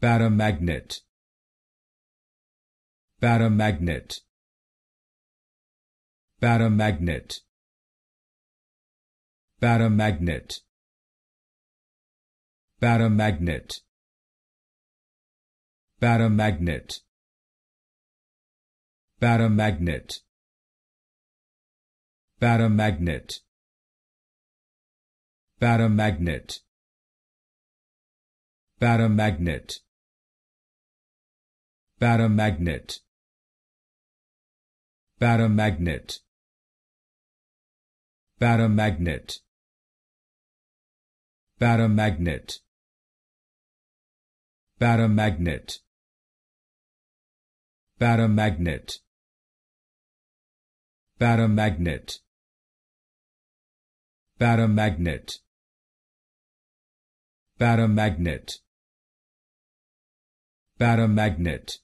paramagnet paramagnet paramagnet paramagnet paramagnet paramagnet paramagnet paramagnet paramagnet paramagnet paramagnet paramagnet paramagnet paramagnet paramagnet paramagnet paramagnet paramagnet paramagnet paramagnet